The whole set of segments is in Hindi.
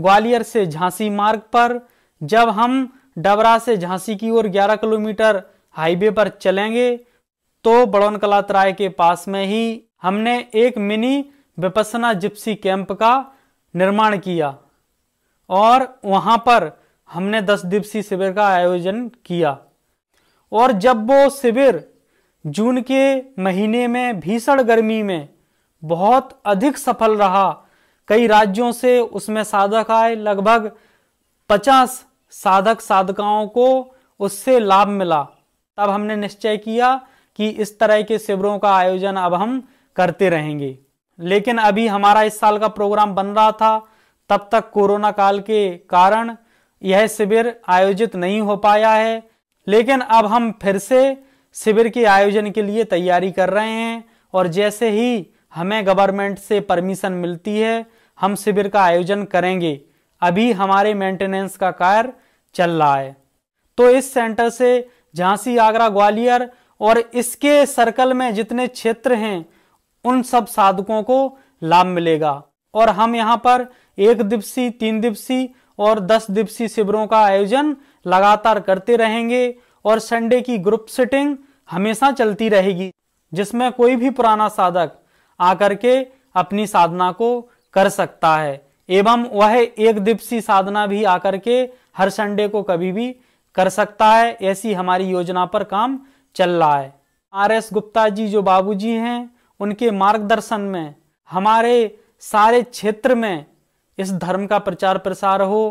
ग्वालियर से झांसी मार्ग पर जब हम डबरा से झांसी की ओर 11 किलोमीटर हाईवे पर चलेंगे तो बड़ौन कला तराय के पास में ही हमने एक मिनी विपसना जिप्सी कैंप का निर्माण किया और वहाँ पर हमने दस दिवसीय शिविर का आयोजन किया और जब वो शिविर जून के महीने में भीषण गर्मी में बहुत अधिक सफल रहा कई राज्यों से उसमें साधक आए लगभग पचास साधक साधकाओं को उससे लाभ मिला तब हमने निश्चय किया कि इस तरह के शिविरों का आयोजन अब हम करते रहेंगे लेकिन अभी हमारा इस साल का प्रोग्राम बन रहा था तब तक कोरोना काल के कारण यह शिविर आयोजित नहीं हो पाया है लेकिन अब हम फिर से शिविर के आयोजन के लिए तैयारी कर रहे हैं और जैसे ही हमें गवर्नमेंट से परमिशन मिलती है हम शिविर का आयोजन करेंगे अभी हमारे मेंटेनेंस का कार्य चल रहा है तो इस सेंटर से झांसी आगरा ग्वालियर और इसके सर्कल में जितने क्षेत्र हैं उन सब साधकों को लाभ मिलेगा और हम यहाँ पर एक दिवसीय तीन दिवसीय और दस दिवसीय शिविरों का आयोजन लगातार करते रहेंगे और संडे की ग्रुप सेटिंग हमेशा चलती रहेगी जिसमें कोई भी पुराना साधक आकर के अपनी साधना को कर सकता है एवं वह एक दिवसीय साधना भी आकर के हर संडे को कभी भी कर सकता है ऐसी हमारी योजना पर काम चल रहा है आर एस गुप्ता जी जो बाबूजी हैं उनके मार्गदर्शन में हमारे सारे क्षेत्र में इस धर्म का प्रचार प्रसार हो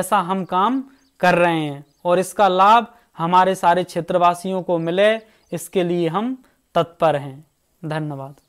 ऐसा हम काम कर रहे हैं और इसका लाभ हमारे सारे क्षेत्रवासियों को मिले इसके लिए हम तत्पर हैं धन्यवाद